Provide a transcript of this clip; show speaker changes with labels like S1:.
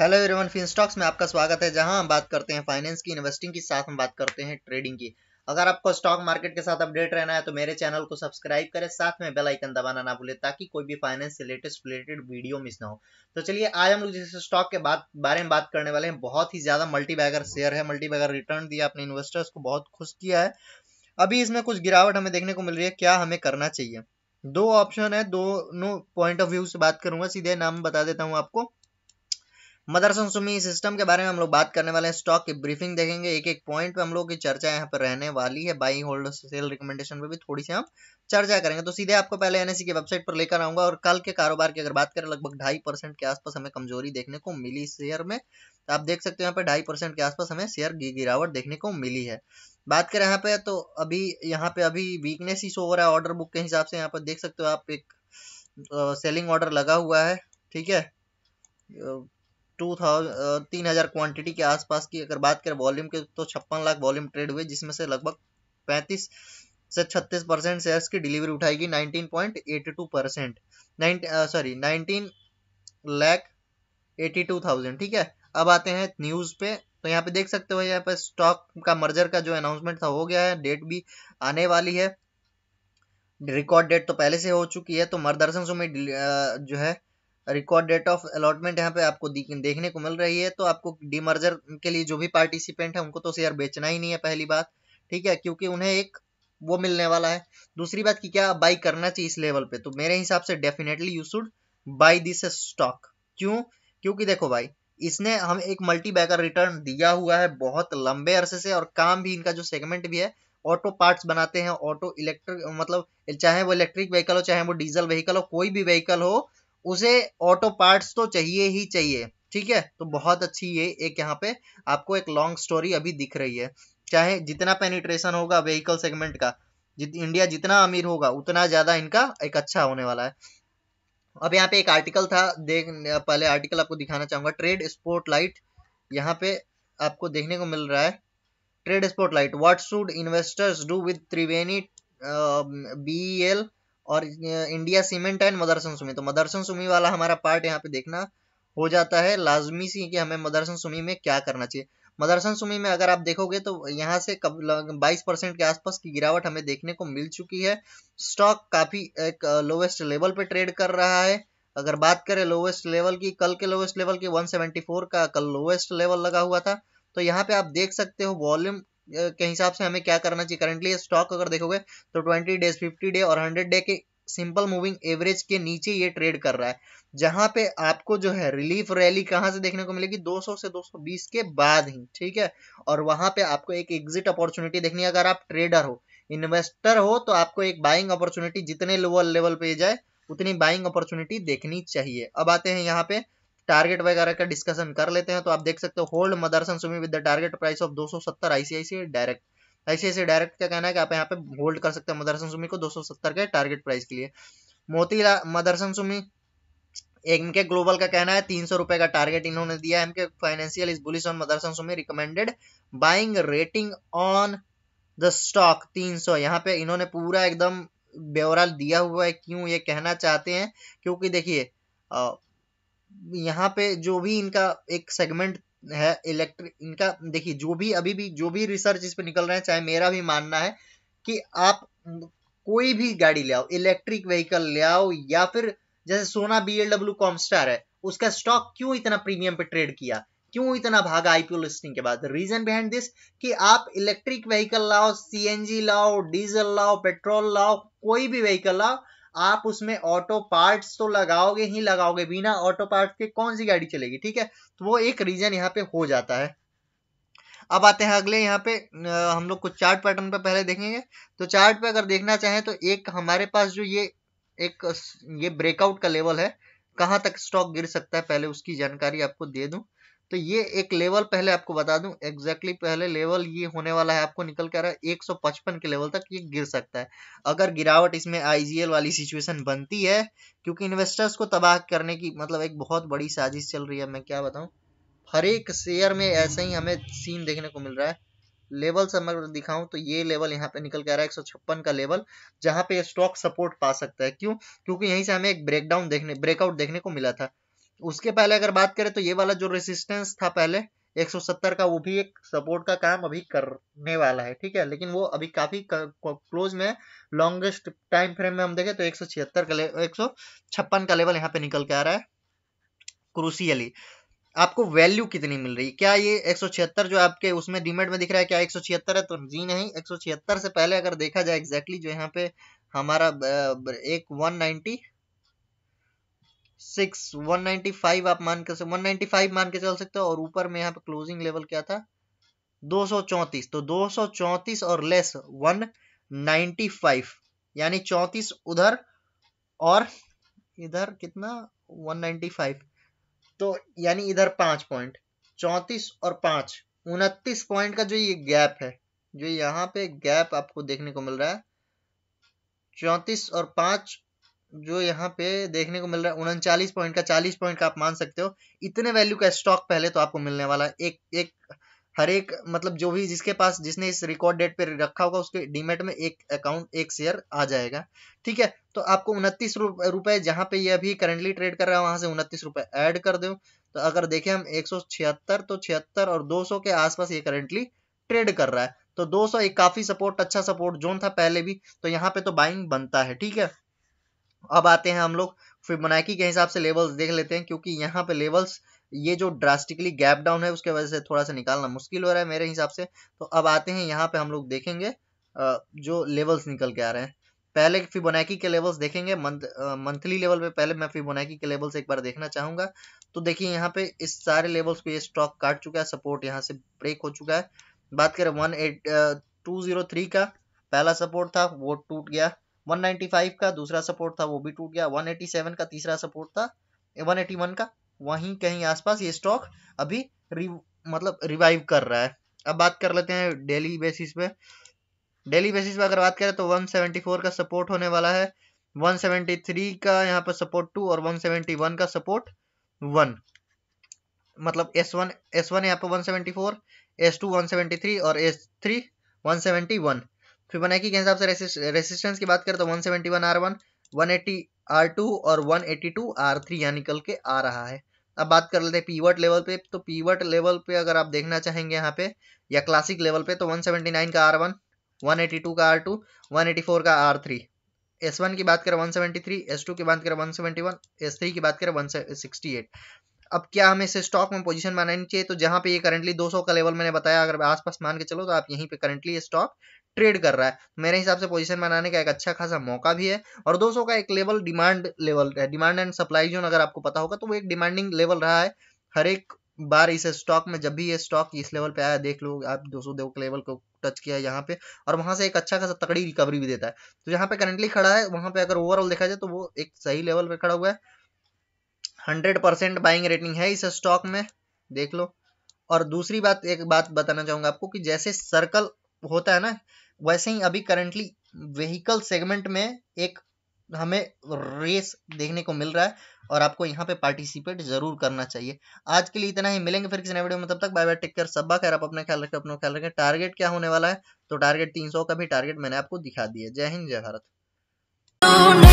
S1: hello everyone stocks में आपका स्वागत है जहां हम बात करते हैं फाइनेंस की इन्वेस्टिंग की साथ हम बात करते हैं ट्रेडिंग की अगर आपको स्टॉक मार्केट के साथ अपडेट रहना है तो मेरे चैनल को सब्सक्राइब करें साथ में बेल आइकन दबाना ना भूलें ताकि कोई भी फाइनेंस से लेटेस्ट रिलेटेड वीडियो मिस ना हो तो चलिए आज हम लोग जिस स्टॉक के बात बारे में बात करने वाले हैं बहुत ही ज्यादा मल्टी बैगर शेयर है मल्टी बैगर रिटर्न दिया अपने इन्वेस्टर्स को बहुत खुश किया है अभी इसमें कुछ गिरावट हमें देखने को मिल रही है क्या हमें करना चाहिए दो ऑप्शन है दोनों पॉइंट ऑफ व्यू से बात करूंगा सीधे नाम बता देता हूँ आपको मदरसन सुमी सिस्टम के बारे में हम लोग बात करने वाले हैं स्टॉक की ब्रीफिंग देखेंगे एक एक पॉइंट पे हम लोग की चर्चा यहाँ पर रहने वाली है बाई होल्ड सेल रिकमेंडेशन पे भी थोड़ी सी हम चर्चा करेंगे तो सीधे आपको पहले एनएससी e की वेबसाइट पर लेकर आऊंगा और कल के कारोबार की अगर बात करें लगभग ढाई के आसपास हमें कमजोरी देखने को मिली शेयर में तो आप देख सकते हो यहाँ पे ढाई परसेंट के आसपास हमें शेयर की गिरावट देखने को मिली है बात करें यहाँ पे तो अभी यहाँ पे अभी वीकनेस ही शो हो रहा है ऑर्डर बुक के हिसाब से यहाँ पर देख सकते हो आप एक सेलिंग ऑर्डर लगा हुआ है ठीक है टू थाउजेंड तीन हज़ार क्वान्टिटी के आसपास की अगर बात करें वॉल्यूम के तो छप्पन लाख वॉल्यूम ट्रेड हुए जिसमें से लगभग पैंतीस से छत्तीस परसेंट शेयर्स की डिलीवरी उठाएगी nineteen point eighty two percent nine sorry nineteen lakh eighty two thousand ठीक है अब आते हैं न्यूज़ पे तो यहाँ पे देख सकते हो यहाँ पे स्टॉक का मर्जर का जो अनाउंसमेंट था हो गया है डेट भी आने वाली है रिकॉर्ड डेट तो पहले से हो चुकी है तो मरदर्शन सुमित जो है रिकॉर्ड डेट ऑफ अलॉटमेंट यहाँ पे आपको देखने को मिल रही है तो आपको डीमर्जर के लिए जो भी पार्टिसिपेंट है उनको तो शेयर बेचना ही नहीं है पहली बात ठीक है क्योंकि उन्हें एक वो मिलने वाला है दूसरी बात की क्या बाई करना चाहिए इस लेवल पे तो मेरे हिसाब से definitely you should buy this stock क्यों क्योंकि देखो भाई इसने हम एक मल्टी बैगर रिटर्न दिया हुआ है बहुत लंबे अरसे से और काम भी इनका जो सेगमेंट भी है ऑटो पार्ट्स बनाते हैं ऑटो इलेक्ट्रिक मतलब चाहे वो इलेक्ट्रिक व्हीकल हो चाहे वो डीजल व्हीकल हो कोई भी व्हीकल हो उसे ऑटो पार्ट्स तो चाहिए ही चाहिए ठीक है तो बहुत अच्छी ये एक यहाँ पे आपको एक लॉन्ग स्टोरी अभी दिख रही है चाहे जितना पेनिट्रेशन होगा व्हीकल सेगमेंट का जित इंडिया जितना अमीर होगा उतना ज़्यादा इनका एक अच्छा होने वाला है अब यहाँ पे एक आर्टिकल था देख पहले आर्टिकल आपको दिखाना चाहूंगा ट्रेड स्पोर्ट लाइट यहाँ पे आपको देखने को मिल रहा है trade spotlight what should investors do with Triveni B L और India Cement and Motherson Sumi तो मदरसन सुमी वाला हमारा पार्ट यहाँ पे देखना हो जाता है लाजमी सी कि हमें मदरसन सुमी में क्या करना चाहिए मदरसन सुमी में अगर आप देखोगे तो यहाँ से कब बाईस परसेंट के आसपास की गिरावट हमें देखने को मिल चुकी है स्टॉक काफ़ी एक लोवेस्ट लेवल पे ट्रेड कर रहा है अगर बात करें लोवेस्ट लेवल की कल के लोवेस्ट लेवल की 174 का कल लोवेस्ट लेवल लगा हुआ था तो यहाँ पे आप देख सकते हो वॉल्यूम के हिसाब से हमें क्या करना चाहिए करंटली स्टॉक अगर देखोगे तो ट्वेंटी डेज फिफ्टी डे और हंड्रेड डे के सिंपल मूविंग एवरेज के नीचे ये ट्रेड कर रहा है जहां पे आपको जो है रिलीफ रैली कहां से देखने को मिलेगी 200 से 220 के बाद ही ठीक है और वहां पे आपको एक एग्जिट अपॉर्चुनिटी देखनी है अगर आप ट्रेडर हो इन्वेस्टर हो तो आपको एक बाइंग अपॉर्चुनिटी जितने लोअर लेवल पे जाए उतनी बाइंग अपॉर्चुनिटी देखनी चाहिए अब आते हैं यहाँ पे टारगेट वगैरह का डिस्कशन कर लेते हैं तो आप देख सकते हो hold Motherson Sumi with the target price of 270 ICICI direct ICICI direct का कहना है कि आप यहाँ पे होल्ड कर सकते हैं मदरसन सुमी को 270 के टारगेट प्राइस के लिए मोती मदरसन सुमी एमके ग्लोबल का कहना है तीन सौ रुपए का टारगेट इन्होंने दिया Emkay financial is bullish on Motherson Sumi recommended buying rating on the stock तीन सौ यहाँ पे इन्होंने पूरा एकदम ब्यौरा दिया हुआ है क्यों ये कहना चाहते हैं क्योंकि देखिए यहाँ पे जो भी इनका एक सेगमेंट है इलेक्ट्रिक इनका देखिए जो भी अभी भी जो भी रिसर्च इस पे निकल रहे हैं चाहे मेरा भी मानना है कि आप कोई भी गाड़ी ले आओ इलेक्ट्रिक व्हीकल ले आओ या फिर जैसे सोना बी एलडब्ल्यू कॉमस्टार है उसका स्टॉक क्यों इतना प्रीमियम पे ट्रेड किया क्यों इतना भागा आईपीओ लिस्टिंग के बाद रीजन बिहाइंड दिस कि आप इलेक्ट्रिक व्हीकल लाओ सीएनजी लाओ डीजल लाओ पेट्रोल लाओ कोई भी व्हीकल लाओ आप उसमें ऑटो पार्ट्स तो लगाओगे ही लगाओगे बिना ऑटो पार्ट्स के कौन सी गाड़ी चलेगी ठीक है तो वो एक रीजन यहाँ पे हो जाता है अब आते हैं अगले यहाँ पे हम लोग कुछ चार्ट पैटर्न पे पहले देखेंगे तो चार्ट पे अगर देखना चाहें तो एक हमारे पास जो ये एक ये ब्रेकआउट का लेवल है कहाँ तक स्टॉक गिर सकता है पहले उसकी जानकारी आपको दे दूं तो ये एक लेवल पहले आपको बता दूं एग्जैक्टली पहले लेवल ये होने वाला है आपको निकल कर एक सौ पचपन के लेवल तक ये गिर सकता है अगर गिरावट इसमें आईजीएल वाली सिचुएशन बनती है क्योंकि इन्वेस्टर्स को तबाह करने की मतलब एक बहुत बड़ी साजिश चल रही है मैं क्या बताऊँ हर एक शेयर में ऐसे ही हमें सीन देखने को मिल रहा है लेवल अगर दिखाऊं तो ये लेवल यहाँ पे निकल के आ रहा है एक का लेवल जहाँ पे स्टॉक सपोर्ट पा सकता है क्यों क्योंकि यहीं से हमें एक ब्रेकडाउन देखने ब्रेकआउट देखने को मिला था उसके पहले अगर बात करें तो ये वाला जो रेसिस्टेंस था पहले 170 का वो भी एक सपोर्ट का काम अभी करने वाला है ठीक है लेकिन वो अभी काफी क्लोज में लॉन्गेस्ट टाइम फ्रेम में हम देखें तो एक का एक का लेवल यहाँ पे निकल के आ रहा है क्रूसियली आपको वैल्यू कितनी मिल रही है क्या ये 176 जो आपके उसमें डिमेट में दिख रहा है क्या 176 है तो जी नहीं 176 से पहले अगर देखा जाए एग्जैक्टली exactly जो यहाँ पे हमारा एक सिक्स वन नाइनटी फाइव आप मान के वन नाइन्टी फाइव मान के चल सकते हो और ऊपर में यहाँ पे क्लोजिंग लेवल क्या था दो सौ चौंतीस तो दो सौ चौंतीस और लेस वन नाइन्टी फाइव यानी चौंतीस उधर और इधर कितना वन नाइनटी फाइव तो यानी इधर पांच पॉइंट चौंतीस और पांच उनतीस पॉइंट का जो ये गैप है जो यहाँ पे गैप आपको देखने को मिल रहा है चौंतीस और पांच जो यहाँ पे देखने को मिल रहा है उनचालीस पॉइंट का चालीस पॉइंट का आप मान सकते हो इतने वैल्यू का स्टॉक पहले तो आपको मिलने वाला है एक एक हर एक मतलब जो भी जिसके पास जिसने इस रिकॉर्ड डेट पे रखा होगा उसके डीमेट में एक अकाउंट एक शेयर आ जाएगा ठीक है तो आपको उनतीस रुपए जहाँ पे ये अभी करंटली ट्रेड कर रहा है वहां से उनतीस रुपए ऐड कर दो तो अगर देखें हम एक तो छिहत्तर और 200 के आसपास ये करंटली ट्रेड कर रहा है तो 200 एक काफी सपोर्ट अच्छा सपोर्ट जोन था पहले भी तो यहाँ पे तो बाइंग बनता है ठीक है अब आते हैं हम लोग फिबोनाकी के हिसाब से लेवल्स देख लेते हैं क्योंकि यहाँ पे लेवल्स ये जो ड्रास्टिकली गैप डाउन है उसके वजह से थोड़ा सा निकालना मुश्किल हो रहा है मेरे हिसाब से तो अब आते हैं यहाँ पे हम लोग देखेंगे जो लेवल्स निकल के आ रहे हैं पहले फिबोनाकी के लेवल्स देखेंगे मंथली लेवल पे पहले मैं फिबोनाकी के लेवल्स एक बार देखना चाहूंगा तो देखिए यहाँ पे इस सारे लेवल्स पे ये स्टॉक काट चुका है सपोर्ट यहाँ से ब्रेक हो चुका है बात करें one eight two zero three का पहला सपोर्ट था वो टूट गया 195 का दूसरा सपोर्ट था वो भी टूट गया 187 का तीसरा सपोर्ट था 181 का वहीं कहीं आसपास ये स्टॉक अभी रि, मतलब रिवाइव कर रहा है अब बात कर लेते हैं डेली बेसिस पे डेली बेसिस पे अगर बात करें तो 174 का सपोर्ट होने वाला है 173 का यहाँ पर सपोर्ट टू और 171 का सपोर्ट वन मतलब एस वन एस वन यहाँ पर वन सेवेंटी एस थ्री और S three one one Fibonacci के हिसाब से रेसिस्टेंस की बात करें तो 171 R1, 180 R2 और 182 R3 यहाँ निकल के आ रहा है अब बात कर लेते हैं पीवट लेवल पे तो पीवट लेवल पे अगर आप देखना चाहेंगे यहाँ पे या क्लासिक लेवल पे तो 179 का आर R1, 182 का R2, 184 का R3, S1 की बात करें 173, S2 की बात करें 171, S3 की बात करें 168 अब क्या हमें इसे स्टॉक में पोजीशन बनानी चाहिए तो जहां पे ये करंटली 200 का लेवल मैंने बताया अगर आसपास मान के चलो तो आप यहीं पे करंटली स्टॉक ट्रेड कर रहा है मेरे हिसाब से पोजीशन बनाने का एक अच्छा खासा मौका भी है और 200 का एक लेवल डिमांड लेवल है डिमांड एंड सप्लाई जोन अगर आपको पता होगा तो वो एक डिमांडिंग लेवल रहा है हर एक बार इस स्टॉक में जब भी ये स्टॉक इस लेवल पे आया देख लो आप दो सौ के लेवल को टच किया यहाँ पे और वहां से एक अच्छा खासा तकड़ी रिकवरी भी देता है तो यहाँ पे करंटली खड़ा है वहां पे अगर ओवरऑल देखा जाए तो वो एक सही लेवल पे खड़ा हुआ है हंड्रेड परसेंट बाइंग रेटिंग है इस स्टॉक में देख लो और दूसरी बात एक बात बताना चाहूंगा आपको कि जैसे सर्कल होता है ना वैसे ही अभी करंटली व्हीकल सेगमेंट में एक हमें रेस देखने को मिल रहा है और आपको यहाँ पे पार्टिसिपेट जरूर करना चाहिए आज के लिए इतना ही मिलेंगे फिर किसी नए वीडियो में तब तक बाय बाय टेक केयर सबा खैर आप अपना ख्याल रखें अपना ख्याल रखें टारगेट क्या होने वाला है तो टारगेट 300 का भी टारगेट मैंने आपको दिखा दिया जय हिंद जय भारत